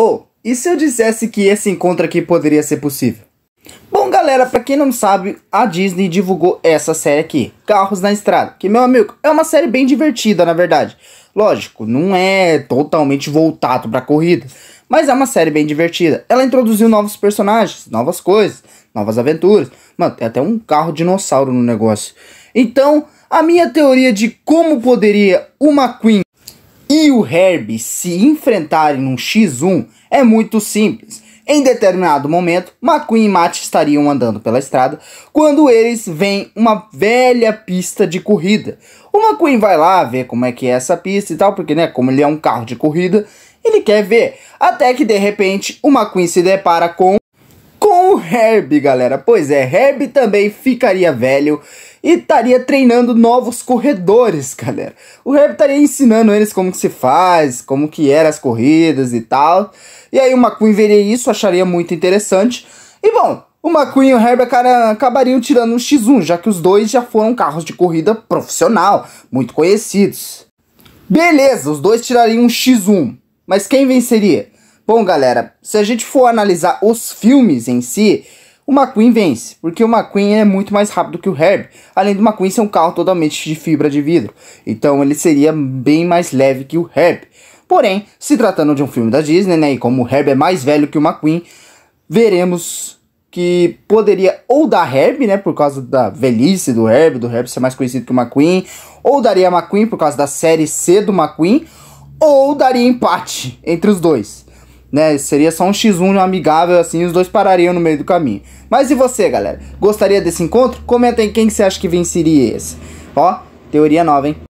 Oh, e se eu dissesse que esse encontro aqui poderia ser possível? Bom, galera, para quem não sabe, a Disney divulgou essa série aqui, Carros na Estrada, que, meu amigo, é uma série bem divertida, na verdade. Lógico, não é totalmente voltado para corrida, mas é uma série bem divertida. Ela introduziu novos personagens, novas coisas, novas aventuras. Mano, tem até um carro dinossauro no negócio. Então, a minha teoria de como poderia uma Queen e o Herbie se enfrentarem num X1 é muito simples. Em determinado momento, McQueen e Matt estariam andando pela estrada quando eles veem uma velha pista de corrida. O McQueen vai lá ver como é que é essa pista e tal, porque né, como ele é um carro de corrida, ele quer ver. Até que de repente o McQueen se depara com o Herb, galera. Pois é, Herb também ficaria velho e estaria treinando novos corredores, galera. O Herb estaria ensinando eles como que se faz, como que eram as corridas e tal. E aí o McQueen veria isso, acharia muito interessante. E bom, o McQueen e o cara, acabariam tirando um X1, já que os dois já foram carros de corrida profissional, muito conhecidos. Beleza, os dois tirariam um X1, mas quem venceria? Bom, galera, se a gente for analisar os filmes em si, o McQueen vence, porque o McQueen é muito mais rápido que o Herb, além do McQueen ser um carro totalmente de fibra de vidro, então ele seria bem mais leve que o Herb. Porém, se tratando de um filme da Disney, né, e como o Herb é mais velho que o McQueen, veremos que poderia ou dar Herb, né, por causa da velhice do Herb, do Herb ser mais conhecido que o McQueen, ou daria McQueen por causa da série C do McQueen, ou daria empate entre os dois né? Seria só um X1 amigável, assim, os dois parariam no meio do caminho. Mas e você, galera? Gostaria desse encontro? Comenta aí quem que você acha que venceria esse. Ó, teoria nova, hein?